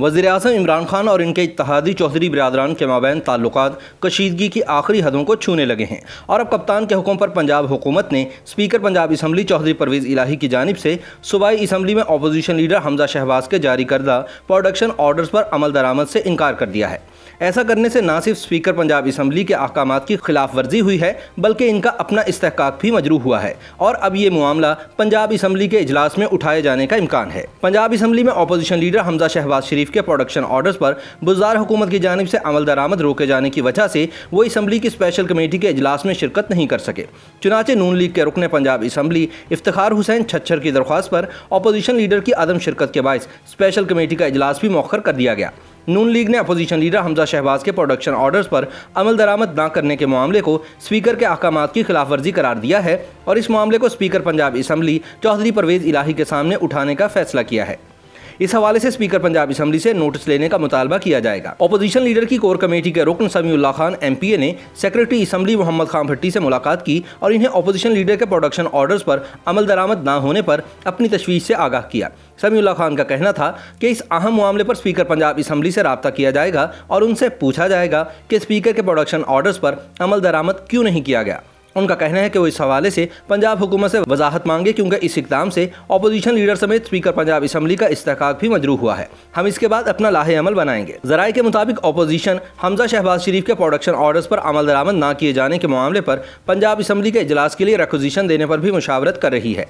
वजीर अजम इमरान खान और इनके इतिहादी चौधरी बरदरान के माबेन ताल्लुक कशीदगी की आखिरी हदों को छूने लगे हैं और अब कप्तान के हुक्म पर पंजाब हुकूमत ने स्पीकर पंजाब इसम्बली चौधरी परवेज़ इलाही की जानब से सूबाई इसम्बली में अपोजिशन लीडर हमजा शहबाज के जारी करदा प्रोडक्शन ऑर्डर्स पर अमल दरामद से इनकार कर दिया है ऐसा करने से ना सिर्फ स्पीकर पंजाब इसम्बली के अहकाम की खिलाफ वर्जी हुई है बल्कि इनका अपना इस्तेकाक भी मजरू हुआ है और अब ये मामला पंजाब इसम्बली के इजलास में उठाए जाने का इम्कान है पंजाब इसम्बली में अपोजिशन लीडर हमजा शहबाज शरीफ के प्रोडक्शन ऑर्डर पर बुजार हुकूमत की जानब से अमल दरामद रोके जाने की वजह से वो इसम्बली की स्पेशल कमेटी के इजलास में शिरकत नहीं कर सके चुनाचे नून लीग के रुकने पंजाब इसम्बली इफ्तार हुसैन छच्छर की दरख्वास्त पर अपोजिशन लीडर की अदम शिरकत के बायस स्पेशल कमेटी का इजलास भी मौखर कर दिया गया नून लीग ने अपोजिशन लीडर हमजा शहबाज के प्रोडक्शन ऑर्डर्स पर अमल दरामद न करने के मामले को स्पीकर के अहकाम की खिलाफ वर्जी करार दिया है और इस मामले को स्पीकर पंजाब इसम्बली चौधरी परवेज इलाही के सामने उठाने का फैसला किया है इस हवाले से स्पीकर पंजाब असम्बली से नोटिस लेने का मुतालबा किया जाएगा अपोजिशन लीडर की कोर कमेटी के रुकन Samiullah Khan M P A ने सेक्रेटरी असम्बली मोहम्मद खान भट्टी से मुलाकात की और इन्हें अपोजिशन लीडर के प्रोडक्शन ऑर्डर पर अमल दरामद न होने पर अपनी तशवीश से आगाह किया समीउल्ला खान का कहना था कि इस अहम मामले पर स्पीकर पंजाब असम्बली से रबता किया जाएगा और उनसे पूछा जाएगा कि स्पीकर के प्रोडक्शन ऑर्डर्स पर अमल दरामद क्यों नहीं किया गया उनका कहना है कि वो इस हवाले से पंजाब हुकूमत से वजाहत मांगे क्योंकि इस इकदाम से अपोजिशन लीडर समेत स्पीकर पंजाब असम्बली का इस्ताक भी मजरूह हुआ है हम इसके बाद अपना लाहे अमल बनाएंगे जराये के मुताबिक अपोजिशन हमजा शहबाज शरीफ के प्रोडक्शन ऑर्डर पर अमल दरामद न किए जाने के मामले पर पंजाब असम्बली के इजलास के लिए रेकोजिशन देने पर भी मुशावरत कर रही है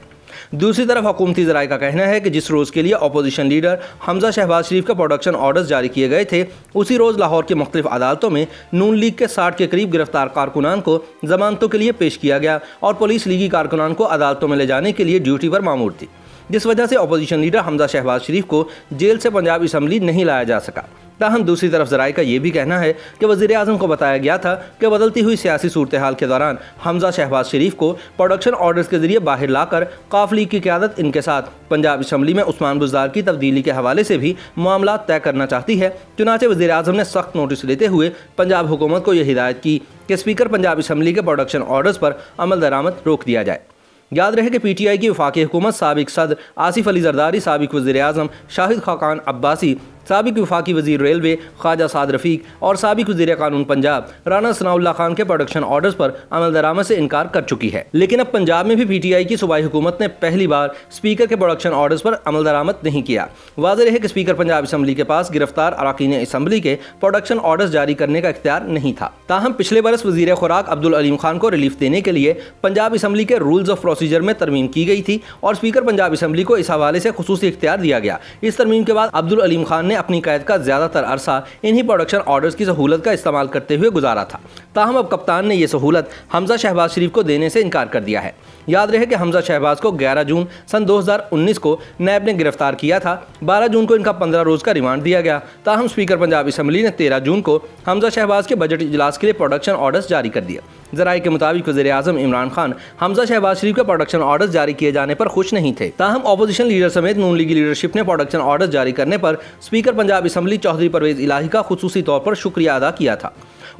दूसरी तरफ हुकूमती जराये का कहना है कि जिस रोज़ के लिए अपोजिशन लीडर हमजा शहबाज शरीफ का प्रोडक्शन ऑर्डर जारी किए गए थे उसी रोज़ लाहौर की मुख्तफ अदालतों में नून लीग के साठ के करीब गिरफ्तार कारकुनान को जमानतों के लिए पेश किया गया और पुलिस लीगी कारकुनान को अदालतों में ले जाने के लिए ड्यूटी पर मामूर थी जिस वजह से अपोजिशन लीडर हमजा शहबाज शरीफ को जेल से पंजाब इसम्बली नहीं लाया जा सका ताहम दूसरी तरफ जराये का ये भी कहना है कि वजीर अजम को बताया गया था कि बदलती हुई सियासी सूरत हाल के दौरान हमजा शहबाज शरीफ को प्रोडक्शन ऑर्डर्स के जरिए बाहर लाकर काफ लीग की क्यादत इनके साथ पंजाब इसम्बली में उस्मान बुजार की तब्दीली के हवाले से भी मामला तय करना चाहती है चुनाचे वजी अजम ने सख्त नोटिस लेते हुए पंजाब हुकूमत को यह हिदायत की कि स्पीकर पंजाब इसम्बली के प्रोडक्शन ऑर्डर्स पर अमल दरामद रोक दिया जाए याद रहे कि पी टी आई की वफाकी हुकूमत सबक सदर आसिफ अली जरदारी सबक वज़ी अजम शाहिद खाकान अब्बासी सबक विफाक वजीर रेलवे ख्वाजा साद रफीक और सबक वजी कानून पंजाब राना सनाउल्ला खान के प्रोडक्शन ऑर्डर पर अमल दरामद से इनकार कर चुकी है लेकिन अब पंजाब में भी पी टी आई की सूबाई हुकूमत ने पहली बार स्पीकर के प्रोडक्शन ऑर्डर पर अमल दरामद नहीं किया वाजह है कि स्पीकर पंजाब असम्बली के पास गिरफ्तार अरकान असम्बली के प्रोडक्शन ऑर्डर जारी करने का इख्तियार नहीं था ताहम पिछले बरस वजी खुराक अब्दुल अलीम खान को रिलीफ देने के लिए पंजाब असम्बली के रूल्स ऑफ प्रोसीजर में तरमीम की गई थी और स्पीकर पंजाब असम्बली को इस हवाले से खसूस इख्तियार दिया गया इस तरमीम के बाद अब्दुल अलीम खान ने अपनी कैद का ज़्यादातर अरसा इन्हीं प्रोडक्शन ऑर्डर्स की सहूलत का इस्तेमाल करते हुए गुजारा था ताहम अब कप्तान ने यह सहूलत हमजा शहबाज शरीफ को देने से इनकार कर दिया है याद रहे कि हमजा शहबाज को 11 जून सन 2019 को नैब ने गिरफ्तार किया था 12 जून को इनका 15 रोज़ का रिमांड दिया गया ताहम स्पीकर पंजाब असम्बली ने 13 जून को हमजा शहबाज के बजट इजलास के लिए प्रोडक्शन ऑर्डर्स जारी कर दिया जराये के मुताबिक वजीर आजम इमरान खान हमजा शहबाज शरीफ के प्रोडक्शन ऑर्डर जारी किए जाने पर खुश नहीं थे ताहम अपोजिशन लीडर समेत नून लीग लीडरशिप ने प्रोडक्शन ऑर्डर जारी करने पर स्पीकर पंजाब असम्बली चौधरी परवेज इलाही का खसूसी तौर पर शुक्रिया अदा किया था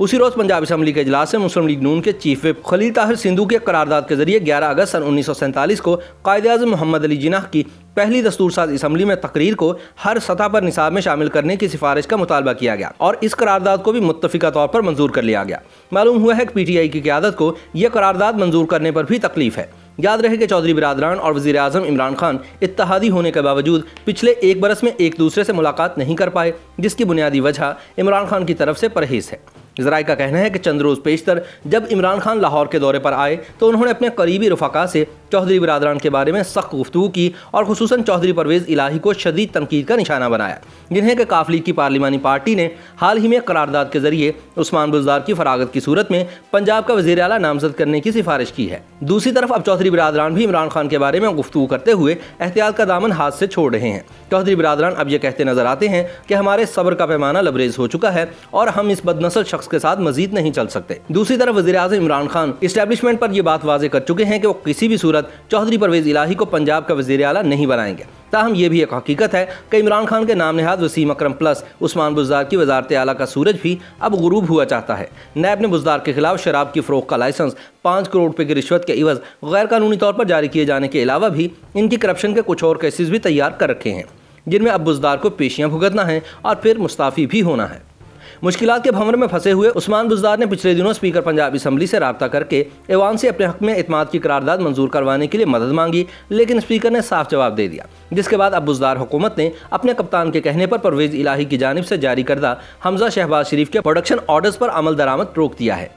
उसी रोज पंजाब असम्बली के इजलास में मुस्लिम लीग नून के चीफ विप खलील ताहिर सिंधु के करारदाद के जरिए ग्यारह अगस्त सन उन्नीस को कायद अजम मोहम्मद अली जिनाह की पहली दस्तूर साज इसम्बली में तकरीर को हर सतह पर निसाब में शामिल करने की सिफारिश का मुतालबा किया गया और इस करारदाद को भी मुतफिका तौर पर मंजूर कर लिया गया मालूम हुआ है कि पी टी आई की क्यादत को यह करारदाद मंजूर करने पर भी तकलीफ है याद रहे कि चौधरी बिरादरान और वजी अजम इमरान खान इतहादी होने के बावजूद पिछले एक बरस में एक दूसरे से मुलाकात नहीं कर पाए जिसकी बुनियादी वजह इमरान खान की तरफ से परहेज़ है जराय का कहना है कि चंद रोज़ पेशतर जब इमरान खान लाहौर के दौरे पर आए तो उन्होंने अपने करीबी रफाक से चौधरी बरदरान के बारे में सख्त गुफ्तु की और खसूस चौधरी परवेज़ इलाही को शदीद तनकीद का निशाना बनाया जिन्हें के काफली की पार्लिमानी पार्टी ने हाल ही में करारदाद के जरिए उस्मान बुजदार की फरागत की सूरत में पंजाब का वजी अला नामजद करने की सिफारिश की है दूसरी तरफ अब चौधरी बरदरान भी इमरान खान के बारे में गुफ्तु करते हुए एहतियात का दामन हाथ से छोड़ रहे हैं चौधरी बरदरान अब ये कहते नजर आते हैं कि हमारे सब्र का पैमाना लबरेज हो चुका है और हम इस बदनसल शख्स के साथ मजीद नहीं चल सकते दूसरी तरफ वजी अजम इमरान खान इस्टेब्लिशमेंट पर यह बात वाजे कर चुके हैं कि वो किसी भी सूरत दौलत चौधरी परवेज इलाही को पंजाब का वजी अला नहीं बनाएंगे ताहम यह भी एक हकीकत है कि इमरान खान के नाम नहाद वसीम अक्रम प्लस उस्मान बुजार की वजारत आला का सूरज भी अब गुरूब हुआ चाहता है नैब ने बुजार के खिलाफ शराब की फ़रोख का लाइसेंस पाँच करोड़ रुपये की रिश्वत के इवज़ गैर कानूनी तौर पर जारी किए जाने के अलावा भी इनकी करप्शन के कुछ और केसेज भी तैयार कर रखे हैं जिनमें अब बुजदार को पेशियाँ भुगतना है और फिर मुस्ताफ़ी भी होना है मुश्किल के भंवर में फंसे हुए उस्मान बुजदार ने पिछले दिनों स्पीकर पंजाब असम्बली से रबता करके ऐवान से अपने हक में इतमाद की करारदाद मंजूर करवाने के लिए मदद मांगी लेकिन स्पीकर ने साफ जवाब दे दिया जिसके बाद अब बुजदार हुकूमत ने अपने कप्तान के कहने पर परवेज इलाही की जानब से जारी करदा हमजा शहबाज शरीफ के प्रोडक्शन ऑर्डर्स पर अमल दरामद रोक दिया है